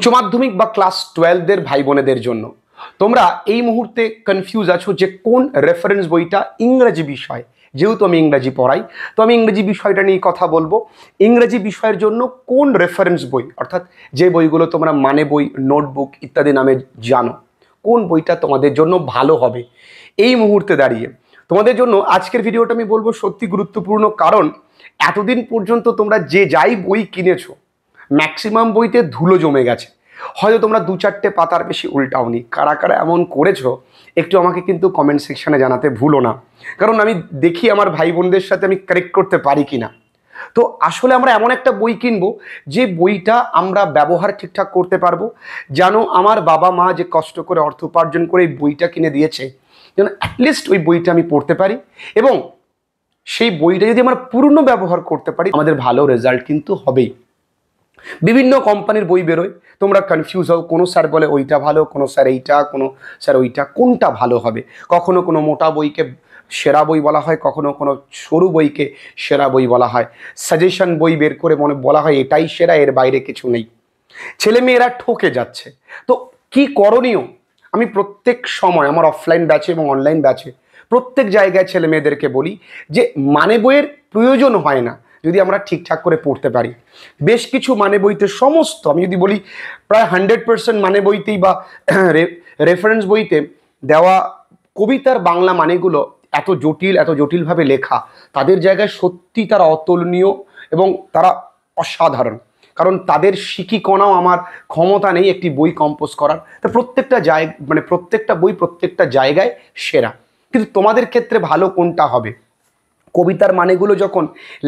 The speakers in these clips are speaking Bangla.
উচ্চ মাধ্যমিক বা ক্লাস টুয়েলভদের ভাই বোনেদের জন্য তোমরা এই মুহূর্তে কনফিউজ আছো যে কোন রেফারেন্স বইটা ইংরেজি বিষয় যেহেতু আমি ইংরাজি পড়াই তো আমি ইংরেজি বিষয়টা নিয়ে কথা বলবো ইংরেজি বিষয়ের জন্য কোন রেফারেন্স বই অর্থাৎ যে বইগুলো তোমরা মানে বই নোটবুক ইত্যাদি নামে জানো কোন বইটা তোমাদের জন্য ভালো হবে এই মুহূর্তে দাঁড়িয়ে তোমাদের জন্য আজকের ভিডিওটা আমি বলবো সত্যি গুরুত্বপূর্ণ কারণ এতদিন পর্যন্ত তোমরা যে যাই বই কিনেছো ম্যাক্সিমাম বইতে ধুলো জমে গেছে হয়তো তোমরা দু চারটে পাতার বেশি উল্টাওনি কারা কারা এমন করেছো একটু আমাকে কিন্তু কমেন্ট সেকশানে জানাতে ভুলো না কারণ আমি দেখি আমার ভাই বোনদের সাথে আমি কারেক্ট করতে পারি কি না তো আসলে আমরা এমন একটা বই কিনবো যে বইটা আমরা ব্যবহার ঠিকঠাক করতে পারবো যেন আমার বাবা মা যে কষ্ট করে অর্থ উপার্জন করে এই বইটা কিনে দিয়েছে যেন অ্যাটলিস্ট ওই বইটা আমি পড়তে পারি এবং সেই বইটা যদি আমরা পূর্ণ ব্যবহার করতে পারি আমাদের ভালো রেজাল্ট কিন্তু হবেই বিভিন্ন কোম্পানির বই বেরোয় তোমরা কনফিউজ হও কোনো স্যার বলে ওইটা ভালো কোনো স্যার এইটা কোনো স্যার ওইটা কোনটা ভালো হবে কখনো কোনো মোটা বইকে সেরা বই বলা হয় কখনো কোনো সরু বইকে সেরা বই বলা হয় সাজেশন বই বের করে মনে বলা হয় এটাই সেরা এর বাইরে কিছু নেই ছেলেমেয়েরা ঠকে যাচ্ছে তো কি করণীয় আমি প্রত্যেক সময় আমার অফলাইন ব্যাচে এবং অনলাইন ব্যাচে প্রত্যেক জায়গায় ছেলেমেয়েদেরকে বলি যে মানে বইয়ের প্রয়োজন হয় না যদি আমরা ঠিকঠাক করে পড়তে পারি বেশ কিছু মানে বইতে সমস্ত আমি যদি বলি প্রায় হান্ড্রেড পার্সেন্ট মানে বইতেই বা রেফারেন্স বইতে দেওয়া কবিতার বাংলা মানেগুলো এত জটিল এত জটিলভাবে লেখা তাদের জায়গায় সত্যি তারা অতুলনীয় এবং তারা অসাধারণ কারণ তাদের শিকিকণাও আমার ক্ষমতা নেই একটি বই কম্পোজ করার তা প্রত্যেকটা জায় মানে প্রত্যেকটা বই প্রত্যেকটা জায়গায় সেরা কিন্তু তোমাদের ক্ষেত্রে ভালো কোনটা হবে কবিতার মানেগুলো যখন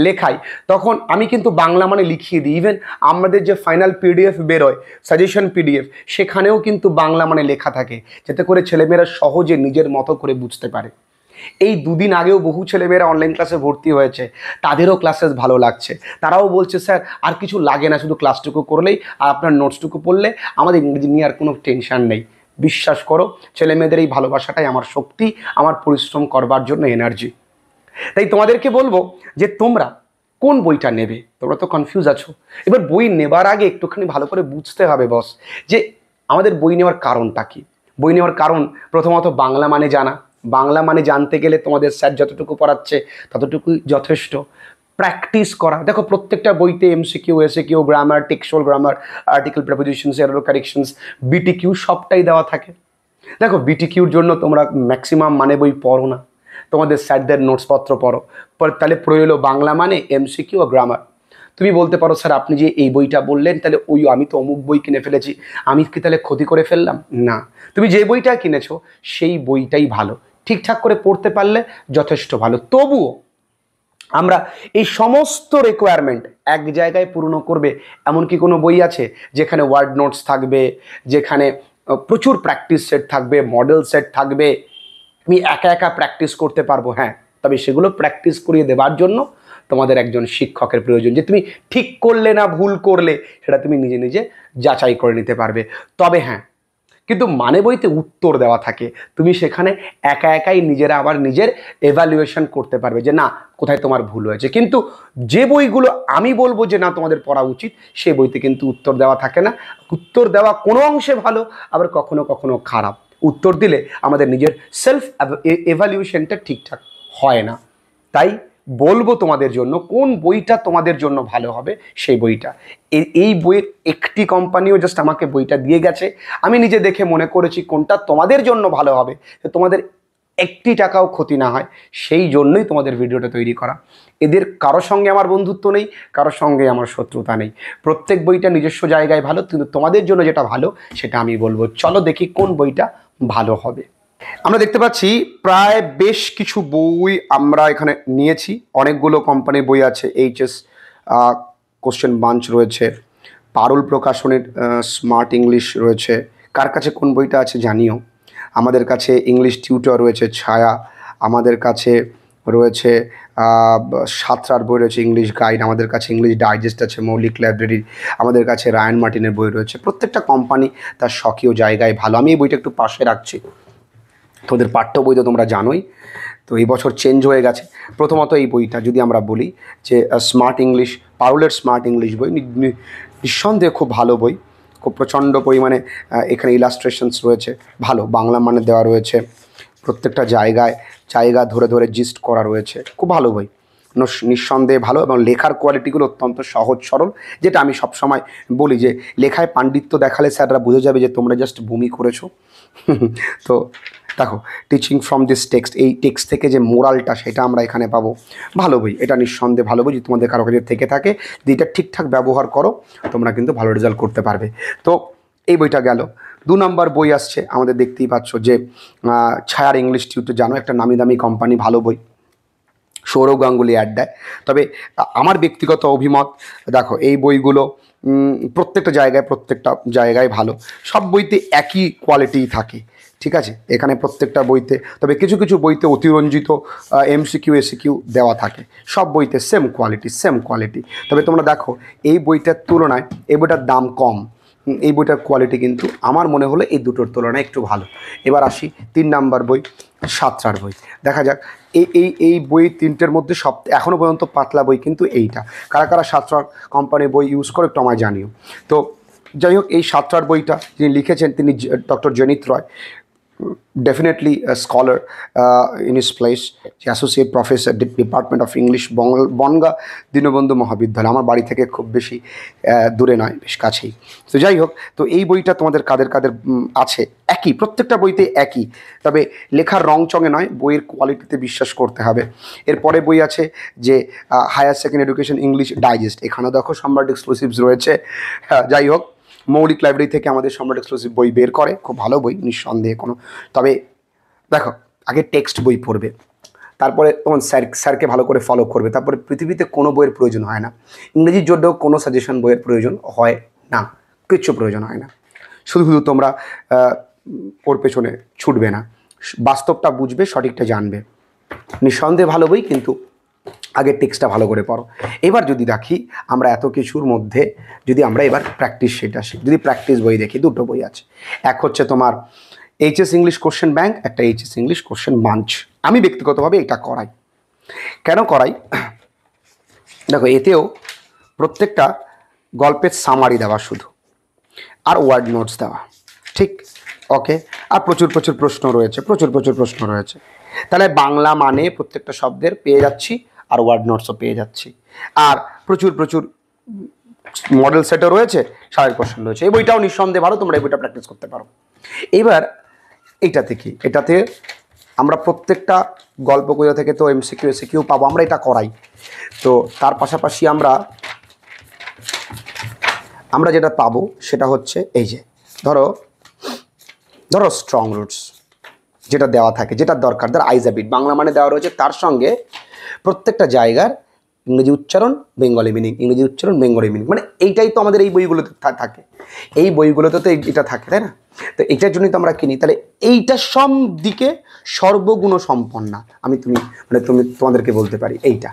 লেখাই তখন আমি কিন্তু বাংলা মানে লিখিয়ে দিই ইভেন আমাদের যে ফাইনাল পিডিএফ বেরোয় সাজেশন পিডিএফ সেখানেও কিন্তু বাংলা মানে লেখা থাকে যাতে করে ছেলেমেয়েরা সহজে নিজের মতো করে বুঝতে পারে এই দুদিন আগেও বহু ছেলেমেয়েরা অনলাইন ক্লাসে ভর্তি হয়েছে তাদেরও ক্লাসেস ভালো লাগছে তারাও বলছে স্যার আর কিছু লাগে না শুধু ক্লাসটুকু করলেই আর আপনার নোটসটুকু পড়লে আমাদের ইংরেজি নিয়ে আর কোনো টেনশান নেই বিশ্বাস করো ছেলেমেয়েদের এই ভালোবাসাটাই আমার শক্তি আমার পরিশ্রম করবার জন্য এনার্জি তাই তোমাদেরকে বলবো যে তোমরা কোন বইটা নেবে তোমরা তো কনফিউজ আছো এবার বই নেবার আগে একটুখানি ভালো করে বুঝতে হবে বস যে আমাদের বই নেওয়ার কারণটা কি বই নেওয়ার কারণ প্রথমত বাংলা মানে জানা বাংলা মানে জানতে গেলে তোমাদের স্যার যতটুকু পড়াচ্ছে ততটুকুই যথেষ্ট প্র্যাকটিস করা দেখো প্রত্যেকটা বইতে MC Q SA Q grammar textual grammar article prepositions এর কারেকশনস বিটি কিউ সবটাই দেওয়া থাকে দেখো বিটি কিউর জন্য তোমরা ম্যাক্সিমাম মানে বই পড়ো না তোমাদের স্যারদের নোটসপত্র পড়ো তাহলে প্রয়োগ বাংলা মানে এমসিকিউ ও গ্রামার তুমি বলতে পারো স্যার আপনি যে এই বইটা বললেন তাহলে ওই আমি তো অমুক বই কিনে ফেলেছি আমি কি তাহলে ক্ষতি করে ফেললাম না তুমি যে বইটা কিনেছো সেই বইটাই ভালো ঠিকঠাক করে পড়তে পারলে যথেষ্ট ভালো তবুও আমরা এই সমস্ত রিকোয়ারমেন্ট এক জায়গায় পূর্ণ করবে এমন কি কোনো বই আছে যেখানে ওয়ার্ড নোটস থাকবে যেখানে প্রচুর প্র্যাকটিস সেট থাকবে মডেল সেট থাকবে তুমি একা একা প্র্যাকটিস করতে পারবো হ্যাঁ তবে সেগুলো প্র্যাকটিস করিয়ে দেবার জন্য তোমাদের একজন শিক্ষকের প্রয়োজন যে তুমি ঠিক করলে না ভুল করলে সেটা তুমি নিজে নিজে যাচাই করে নিতে পারবে তবে হ্যাঁ কিন্তু মানে বইতে উত্তর দেওয়া থাকে তুমি সেখানে একা একাই নিজেরা আবার নিজের এভ্যালুয়েশন করতে পারবে যে না কোথায় তোমার ভুল হয়েছে কিন্তু যে বইগুলো আমি বলবো যে না তোমাদের পড়া উচিত সেই বইতে কিন্তু উত্তর দেওয়া থাকে না উত্তর দেওয়া কোনো অংশে ভালো আবার কখনো কখনো খারাপ উত্তর দিলে আমাদের নিজের সেলফ এভ্যালিউশনটা e- ঠিকঠাক হয় না তাই বলবো তোমাদের জন্য কোন বইটা তোমাদের জন্য ভালো হবে সেই বইটা এই বইয়ের একটি কোম্পানিও জাস্ট আমাকে বইটা দিয়ে গেছে আমি নিজে দেখে মনে করেছি কোনটা তোমাদের জন্য ভালো হবে তোমাদের একটি টাকাও ক্ষতি না হয় সেই জন্যই তোমাদের ভিডিওটা তৈরি করা এদের কারো সঙ্গে আমার বন্ধুত্ব নেই কারো সঙ্গে আমার শত্রুতা নেই প্রত্যেক বইটা নিজস্ব জায়গায় ভালো কিন্তু তোমাদের জন্য যেটা ভালো সেটা আমি বলবো চলো দেখি কোন বইটা ভালো হবে আমরা দেখতে পাচ্ছি প্রায় বেশ কিছু বই আমরা এখানে নিয়েছি অনেকগুলো কোম্পানির বই আছে এইচএস কোশ্চেন বাঞ্চ রয়েছে পারুল প্রকাশনের স্মার্ট ইংলিশ রয়েছে কার কাছে কোন বইটা আছে জানিও আমাদের কাছে ইংলিশ টিউটর রয়েছে ছায়া আমাদের কাছে রয়েছে সাতরার বই রয়েছে ইংলিশ গাইড আমাদের কাছে ইংলিশ ডাইজেস্ট আছে মৌলিক লাইব্রেরি আমাদের কাছে রায়ন মার্টিনের বই রয়েছে প্রত্যেকটা কোম্পানি তার স্বকীয় জায়গায় ভালো আমি এই বইটা একটু পাশে রাখছি তোদের পাঠ্য বই তো তোমরা জানোই তো এই বছর চেঞ্জ হয়ে গেছে প্রথমত এই বইটা যদি আমরা বলি যে স্মার্ট ইংলিশ পারুলের স্মার্ট ইংলিশ বই নিঃসন্দেহে খুব ভালো বই খুব প্রচণ্ড পরিমাণে এখানে ইলাস্ট্রেশনস রয়েছে ভালো বাংলা মানে দেওয়া রয়েছে প্রত্যেকটা জায়গায় জায়গা ধরে ধরে জিস্ট করা রয়েছে খুব ভালো বই নিঃসন্দেহে ভালো এবং লেখার কোয়ালিটিগুলো অত্যন্ত সহজ সরল যেটা আমি সবসময় বলি যে লেখায় পাণ্ডিত্য দেখালে স্যাররা বুঝে যাবে যে তোমরা জাস্ট ভূমি করেছো তো দেখো টিচিং ফ্রম দিস টেক্সট এই টেক্সট থেকে যে মোরালটা সেটা আমরা এখানে পাবো ভালো বই এটা নিঃসন্দেহে ভালো বই যদি তোমাদের কারো কাছে থেকে থাকে যে এটা ঠিকঠাক ব্যবহার করো তোমরা কিন্তু ভালো রেজাল্ট করতে পারবে তো এই বইটা গেল দু নম্বর বই আসছে আমাদের দেখতেই পাচ্ছ যে ছায়ার ইংলিশ টিউটর জানো একটা নামি দামি কোম্পানি ভালো বই সৌরভ গাঙ্গুলি অ্যাড দেয় তবে আমার ব্যক্তিগত অভিমত দেখো এই বইগুলো প্রত্যেকটা জায়গায় প্রত্যেকটা জায়গায় ভালো সব বইতে একই কোয়ালিটি থাকে ঠিক আছে এখানে প্রত্যেকটা বইতে তবে কিছু কিছু বইতে অতিরঞ্জিত এমসিকিউ এসিকিউ দেওয়া থাকে সব বইতে সেম কোয়ালিটি সেম কোয়ালিটি তবে তোমরা দেখো এই বইটার তুলনায় এই বইটার দাম কম এই বইটার কোয়ালিটি কিন্তু আমার মনে হলো এই দুটোর তুলনায় একটু ভালো এবার আসি তিন নাম্বার বই সাতটার বই দেখা যাক এই এই এই বই তিনটের মধ্যে সব এখনও পর্যন্ত পাতলা বই কিন্তু এইটা কারা কারা সাতটার কোম্পানির বই ইউজ করে একটু আমায় জানিও তো যাই হোক এই সাতটার বইটা যিনি লিখেছেন তিনি ডক্টর জনিত রয় definitely a scholar uh, in his place she associate professor department of english Bongaon Dinabandhu মহাবিদ্যালয় আমার বাড়ি থেকে খুব বেশি দূরে নয় বেশ কাছেই তো যাই হোক তো এই বইটা তোমাদের কাদের কাদের আছে একই প্রত্যেকটা বইতে একই তবে লেখার রংচঙে নয় বইয়ের কোয়ালিটিতে বিশ্বাস করতে হবে এরপরে বই আছে যে higher second education English digest এখানে দেখো সম্রাট এক্সক্লুসিভস রয়েছে যাই হোক মৌলিক লাইব্রেরি থেকে আমাদের সম্রাট এক্সক্লুসিভ বই বের করে খুব ভালো বই নিঃসন্দেহে কোনো তবে দেখো আগে টেক্সট বই পড়বে তারপরে তখন স্যার স্যারকে ভালো করে ফলো করবে তারপরে পৃথিবীতে কোনো বইয়ের প্রয়োজন হয় না ইংরেজির জন্য কোনো সাজেশন বইয়ের প্রয়োজন হয় না কিচ্ছু প্রয়োজন হয় না শুধু শুধু তোমরা ওর পেছনে ছুটবে না বাস্তবটা বুঝবে সঠিকটা জানবে নিঃসন্দেহে ভালো বই কিন্তু আগের টেক্সটা ভালো করে পড়ো এবার যদি রাখি আমরা এত কিছুর মধ্যে যদি আমরা এবার প্র্যাকটিস সেটা আসি যদি প্র্যাকটিস বই দেখি দুটো বই আছে এক হচ্ছে তোমার এইচএস ইংলিশ কোশ্চেন ব্যাংক একটা এইচএস ইংলিশ কোশ্চেন মাঞ্চ আমি ব্যক্তিগতভাবে এটা করাই কেন করাই দেখো এতেও প্রত্যেকটা গল্পের সামারি দেওয়া শুধু আর ওয়ার্ড নোটস দেওয়া ঠিক ওকে আর প্রচুর প্রচুর প্রশ্ন রয়েছে প্রচুর প্রচুর প্রশ্ন রয়েছে তাহলে বাংলা মানে প্রত্যেকটা শব্দের পেয়ে যাচ্ছি আর ওয়ার্ড নোটসও পেয়ে যাচ্ছি আর প্রচুর প্রচুর মডেল সেটও রয়েছে সারের কোশ্চেন রয়েছে এই বইটাও নিঃসন্দেহে ভালো তোমরা এই বইটা প্র্যাকটিস করতে পারো এবার এইটাতে কি এটাতে আমরা প্রত্যেকটা গল্প কোথা থেকে তো এমসিকিউ এসিকিউ পাবো আমরা এটা করাই তো তার পাশাপাশি আমরা আমরা যেটা পাবো সেটা হচ্ছে এই যে ধরো ধরো স্ট্রং রুটস যেটা দেওয়া থাকে যেটা দরকার ধর আইজাবিট বাংলা মানে দেওয়া রয়েছে তার সঙ্গে প্রত্যেকটা জায়গার ইংরেজি উচ্চারণ বেঙ্গলি মিনিং ইংরেজি উচ্চারণ বেঙ্গলি মিনিং মানে এইটাই তো আমাদের এই বইগুলোতে থাকে এই বইগুলোতে তো এটা থাকে তাই না তো এটার জন্যই তো আমরা কিনি তাহলে এইটা সব দিকে সর্বগুণ সম্পন্না আমি তুমি মানে তুমি তোমাদেরকে বলতে পারি এইটা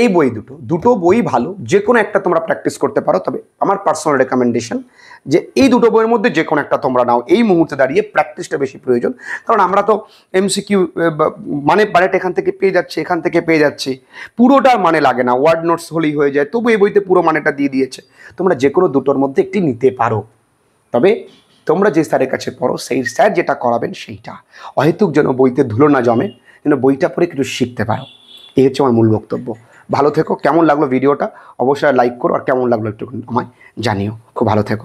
এই বই দুটো দুটো বই ভালো যে কোনো একটা তোমরা প্র্যাকটিস করতে পারো তবে আমার পার্সোনাল রেকমেন্ডেশন যে এই দুটো বইয়ের মধ্যে যে কোনো একটা তোমরা নাও এই মুহূর্তে দাঁড়িয়ে প্র্যাকটিসটা বেশি প্রয়োজন কারণ আমরা তো এমসিকিউ মানে বারেট এখান থেকে পেয়ে যাচ্ছি এখান থেকে পেয়ে যাচ্ছি পুরোটা মানে লাগে না ওয়ার্ড নোটস হলেই হয়ে যায় তবু এই বইতে পুরো মানেটা দিয়ে দিয়েছে তোমরা যে কোনো দুটোর মধ্যে একটি নিতে পারো তবে তোমরা যে স্যারের কাছে পড়ো সেই স্যার যেটা করাবেন সেইটা অহেতুক যেন বইতে ধুলো না জমে যেন বইটা পড়ে কিছু শিখতে পারো এই হচ্ছে আমার মূল বক্তব্য ভালো থেকো কেমন লাগলো ভিডিওটা অবশ্যই লাইক করো আর কেমন লাগলো একটু আমায় জানিও খুব ভালো থেকো